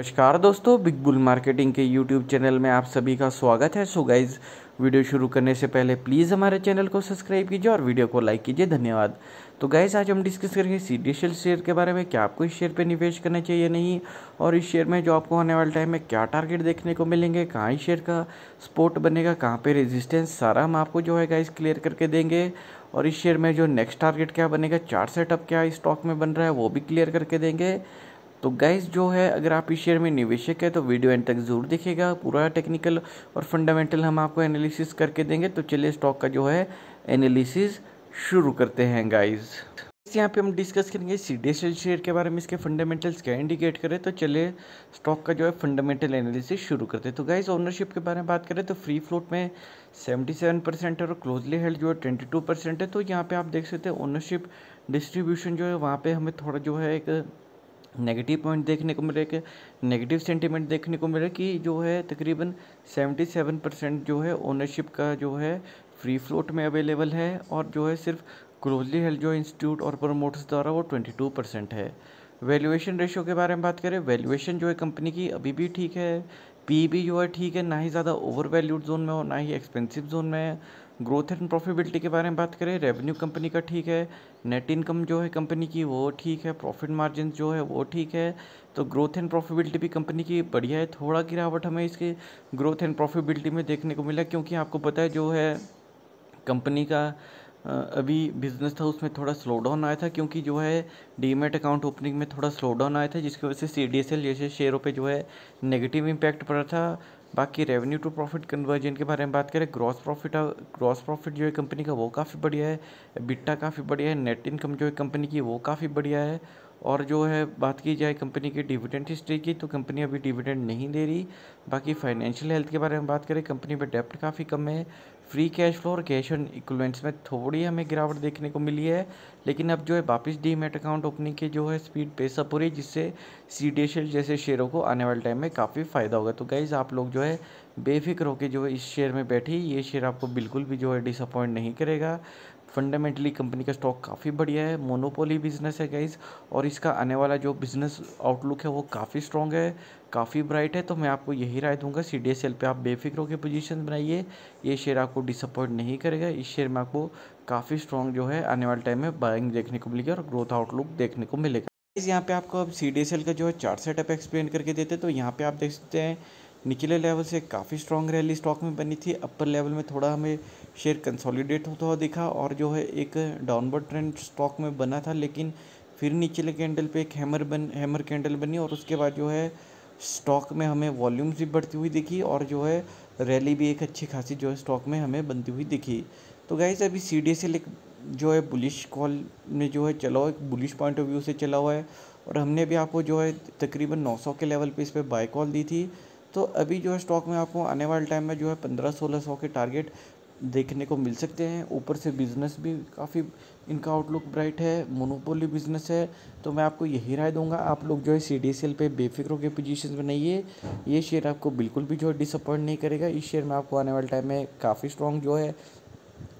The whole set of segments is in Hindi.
नमस्कार दोस्तों बिग बुल मार्केटिंग के यूट्यूब चैनल में आप सभी का स्वागत है सो गाइज वीडियो शुरू करने से पहले प्लीज़ हमारे चैनल को सब्सक्राइब कीजिए और वीडियो को लाइक कीजिए धन्यवाद तो गाइज आज हम डिस्कस करेंगे सी डी शेयर के बारे में क्या आपको इस शेयर पर निवेश करना चाहिए नहीं और इस शेयर में जो आपको आने वाले टाइम में क्या टारगेट देखने को मिलेंगे कहाँ इस शेयर का स्पोर्ट बनेगा कहाँ पर रेजिस्टेंस सारा हम आपको जो है गाइज क्लियर करके देंगे और इस शेयर में जो नेक्स्ट टारगेट क्या बनेगा चार्ट सेटअप क्या स्टॉक में बन रहा है वो भी क्लियर करके देंगे तो गाइज जो है अगर आप इस शेयर में निवेशक है तो वीडियो एंड तक जरूर देखेगा पूरा टेक्निकल और फंडामेंटल हम आपको एनालिसिस करके देंगे तो चलिए स्टॉक का जो है एनालिसिस शुरू करते हैं गाइज यहाँ पे हम डिस्कस करेंगे एल शेयर के बारे में इसके फंडामेंटल्स क्या इंडिकेट करें तो चलिए स्टॉक का जो है फंडामेंटल एनालिसिस शुरू करते हैं तो गाइज ओनरशिप के बारे में बात करें तो फ्री फ्लोट में 77 परसेंट है और क्लोजली हेल्ड जो है 22 परसेंट है तो यहाँ पे आप देख सकते हैं ओनरशिप डिस्ट्रीब्यूशन जो है वहाँ पर हमें थोड़ा जो है एक नेगेटिव पॉइंट देखने को मिले कि नेगेटिव सेंटीमेंट देखने को मिला कि जो है तकरीबन 77 परसेंट जो है ओनरशिप का जो है फ्री फ्लोट में अवेलेबल है और जो है सिर्फ क्लोजली हेल्थ जो इंस्टीट्यूट और प्रोमोटर्स द्वारा वो 22 परसेंट है वैल्यूएशन रेशो के बारे में बात करें वैल्यूएशन जो है कंपनी की अभी भी ठीक है पी भी जो है ठीक है ना ही ज़्यादा ओवर वैल्यूड जोन में हो ना ही एक्सपेंसिव जोन में है ग्रोथ एंड प्रॉफिटेबिलिटी के बारे में बात करें रेवेन्यू कंपनी का ठीक है नेट इनकम जो है कंपनी की वो ठीक है प्रॉफिट मार्जिन जो है वो ठीक है तो ग्रोथ एंड प्रॉफिटेबिलिटी भी कंपनी की बढ़िया है थोड़ा गिरावट हमें इसके ग्रोथ एंड प्रॉफिटेबिलिटी में देखने को मिला क्योंकि आपको पता है जो है कंपनी का अभी बिज़नेस था उसमें थोड़ा स्लो डाउन आया था क्योंकि जो है डीमेट अकाउंट ओपनिंग में थोड़ा स्लो डाउन आया था जिसकी वजह से सी डी एस एल जैसे शेयरों पर जो है नेगेटिव इम्पैक्ट पड़ा था बाकी रेवेन्यू टू प्रॉफिट कन्वर्जन के बारे में बात करें ग्रॉस प्रॉफिट ग्रॉस प्रॉफिट जो है कंपनी का वो काफ़ी बढ़िया है बिट्टा काफ़ी बढ़िया है नेट इनकम जो है कंपनी की वो काफ़ी बढ़िया है और जो है बात की जाए कंपनी की डिविडेंड हिस्ट्री की तो कंपनी अभी डिविडेंड नहीं दे रही बाकी फाइनेंशियल हेल्थ के बारे में बात करें कंपनी पर डेप्ट काफ़ी कम है फ्री कैश फ्लो और कैश ऑन इक्वलेंट्स में थोड़ी हमें गिरावट देखने को मिली है लेकिन अब जो है वापस डीमेट अकाउंट ओपनिंग की जो है स्पीड पेसअप हो रही है जिससे सी जैसे शेयरों को आने वाले टाइम में काफ़ी फ़ायदा होगा तो गाइज़ आप लोग जो है बेफिक्र होकर जो है इस शेयर में बैठी ये शेयर आपको बिल्कुल भी जो है डिसअपॉइंट नहीं करेगा फंडामेंटली कंपनी का स्टॉक काफ़ी बढ़िया है मोनोपोली बिजनेस है गाइज और इसका आने वाला जो बिजनेस आउटलुक है वो काफ़ी स्ट्रॉन्ग है काफ़ी ब्राइट है तो मैं आपको यही राय दूंगा सी डी एस एल पर आप बेफिक्र के पोजिशन बनाइए ये शेयर आपको डिसअपॉइंट नहीं करेगा इस शेयर में आपको काफ़ी स्ट्रॉन्ग जो है आने वाले टाइम में बाइंग देखने को मिलेगी और ग्रोथ आउटलुक देखने को मिलेगा यहाँ पे आपको अब सी डी एस एल का जो है चार्ट सेटअप एक्सप्लेन करके देते हैं तो यहाँ पे आप देख सकते हैं निचले लेवल से काफ़ी स्ट्रॉन्ग रैली स्टॉक में बनी थी अपर लेवल में थोड़ा हमें शेयर कंसोलिडेट होता हुआ दिखा और जो है एक डाउनवर्ड ट्रेंड स्टॉक में बना था लेकिन फिर निचले कैंडल पे एक हैमर बन हैमर कैंडल बनी और उसके बाद जो है स्टॉक में हमें वॉल्यूम्स भी बढ़ती हुई दिखी और जो है रैली भी एक अच्छी खासी जो है स्टॉक में हमें बनती हुई दिखी तो गाइज अभी सी डी से जो है बुलिश कॉल में जो है चला हुआ एक बुलिश पॉइंट ऑफ व्यू से चला हुआ है और हमने भी आपको जो है तकरीबन 900 के लेवल पे इस पर बाय कॉल दी थी तो अभी जो है स्टॉक में आपको आने वाले टाइम में जो है पंद्रह सोलह सौ के टारगेट देखने को मिल सकते हैं ऊपर से बिज़नेस भी काफ़ी इनका आउटलुक ब्राइट है मोनोपोली बिज़नेस है तो मैं आपको यही राय दूंगा आप लोग जो है सी डी एस एल पे बेफिक्र के पोजीशन बनाइए ये शेयर आपको बिल्कुल भी जो है डिसअपॉइंट नहीं करेगा इस शेयर में आपको आने वाले टाइम में काफ़ी स्ट्रॉन्ग जो है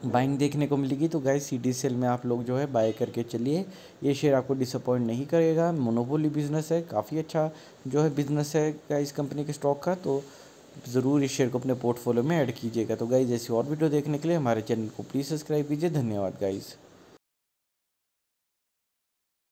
बाइंग देखने को मिलेगी तो गाइस सी डी सेल में आप लोग जो है बाय करके चलिए ये शेयर आपको डिसअपॉइंट नहीं करेगा मोनोपोली बिजनेस है काफ़ी अच्छा जो है बिजनेस है गाइस कंपनी के स्टॉक का तो ज़रूर इस शेयर को अपने पोर्टफोलियो में ऐड कीजिएगा तो गाइज ऐसी और वीडियो देखने के लिए हमारे चैनल को प्लीज़ सब्सक्राइब कीजिए धन्यवाद गाइज़